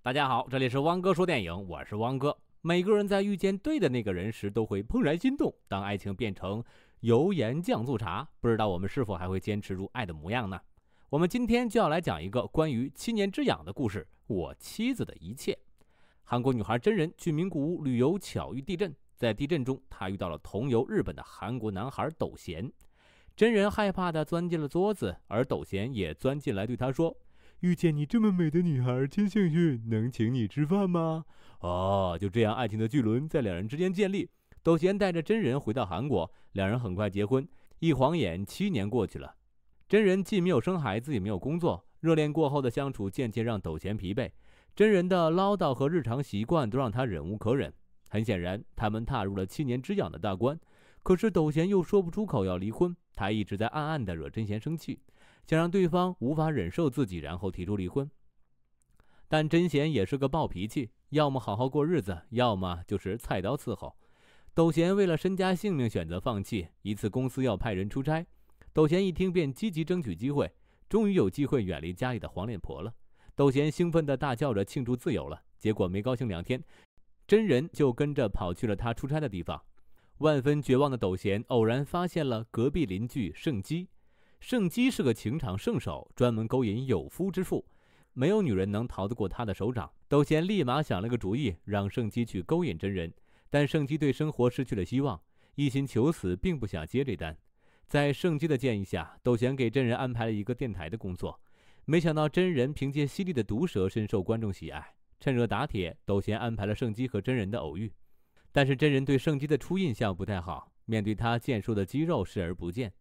大家好，这里是汪哥说电影，我是汪哥。每个人在遇见对的那个人时，都会怦然心动。当爱情变成油盐酱醋茶，不知道我们是否还会坚持如爱的模样呢？我们今天就要来讲一个关于七年之痒的故事，《我妻子的一切》。韩国女孩真人去名古屋旅游，巧遇地震。在地震中，她遇到了同游日本的韩国男孩斗贤。真人害怕地钻进了桌子，而斗贤也钻进来对她说。遇见你这么美的女孩，真幸运，能请你吃饭吗？哦，就这样，爱情的巨轮在两人之间建立。斗贤带着真人回到韩国，两人很快结婚。一晃眼七年过去了，真人既没有生孩子，也没有工作。热恋过后的相处渐渐让斗贤疲惫，真人的唠叨和日常习惯都让他忍无可忍。很显然，他们踏入了七年之痒的大关，可是斗贤又说不出口要离婚。他一直在暗暗地惹真贤生气，想让对方无法忍受自己，然后提出离婚。但真贤也是个暴脾气，要么好好过日子，要么就是菜刀伺候。斗贤为了身家性命，选择放弃。一次公司要派人出差，斗贤一听便积极争取机会，终于有机会远离家里的黄脸婆了。斗贤兴奋地大叫着庆祝自由了，结果没高兴两天，真人就跟着跑去了他出差的地方。万分绝望的斗贤偶然发现了隔壁邻居圣基，圣基是个情场圣手，专门勾引有夫之妇，没有女人能逃得过他的手掌。斗贤立马想了个主意，让圣基去勾引真人。但圣基对生活失去了希望，一心求死，并不想接这单。在圣基的建议下，斗贤给真人安排了一个电台的工作。没想到真人凭借犀利的毒舌深受观众喜爱。趁热打铁，斗贤安排了圣基和真人的偶遇。但是真人对圣基的初印象不太好，面对他健硕的肌肉视而不见，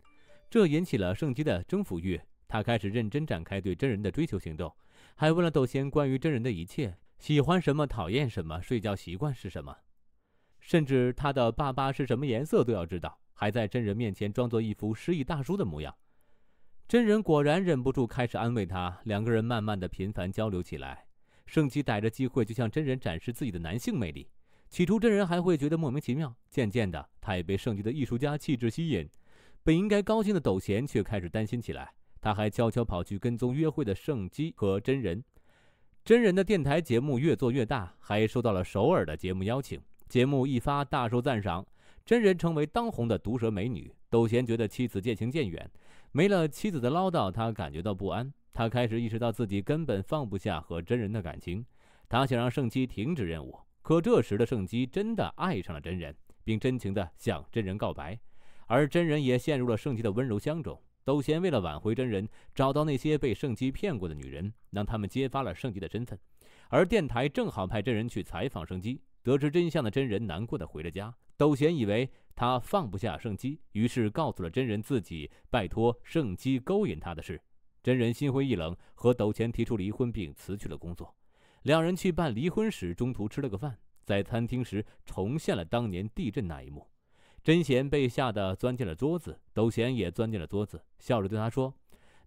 这引起了圣基的征服欲。他开始认真展开对真人的追求行动，还问了斗仙关于真人的一切，喜欢什么，讨厌什么，睡觉习惯是什么，甚至他的爸爸是什么颜色都要知道，还在真人面前装作一副失意大叔的模样。真人果然忍不住开始安慰他，两个人慢慢的频繁交流起来。圣基逮着机会就向真人展示自己的男性魅力。起初，真人还会觉得莫名其妙。渐渐的，他也被圣基的艺术家气质吸引。本应该高兴的斗贤却开始担心起来。他还悄悄跑去跟踪约会的圣基和真人。真人的电台节目越做越大，还收到了首尔的节目邀请。节目一发，大受赞赏。真人成为当红的毒舌美女。斗贤觉得妻子渐行渐远，没了妻子的唠叨，他感觉到不安。他开始意识到自己根本放不下和真人的感情。他想让圣基停止任务。可这时的圣基真的爱上了真人，并真情地向真人告白，而真人也陷入了圣基的温柔乡中。斗贤为了挽回真人，找到那些被圣基骗过的女人，让他们揭发了圣基的身份。而电台正好派真人去采访圣基，得知真相的真人难过的回了家。斗贤以为他放不下圣基，于是告诉了真人自己拜托圣基勾引他的事。真人心灰意冷，和斗贤提出离婚，并辞去了工作。两人去办离婚时，中途吃了个饭，在餐厅时重现了当年地震那一幕。真贤被吓得钻进了桌子，斗贤也钻进了桌子，笑着对他说：“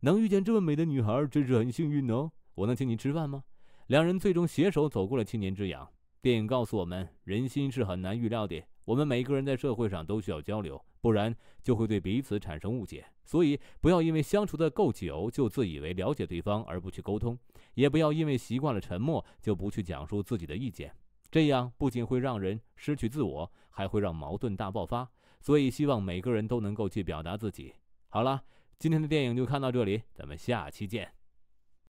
能遇见这么美的女孩，真是很幸运呢。我能请你吃饭吗？”两人最终携手走过了七年之痒。电影告诉我们，人心是很难预料的。我们每个人在社会上都需要交流，不然就会对彼此产生误解。所以，不要因为相处的够久就自以为了解对方而不去沟通，也不要因为习惯了沉默就不去讲述自己的意见。这样不仅会让人失去自我，还会让矛盾大爆发。所以，希望每个人都能够去表达自己。好了，今天的电影就看到这里，咱们下期见。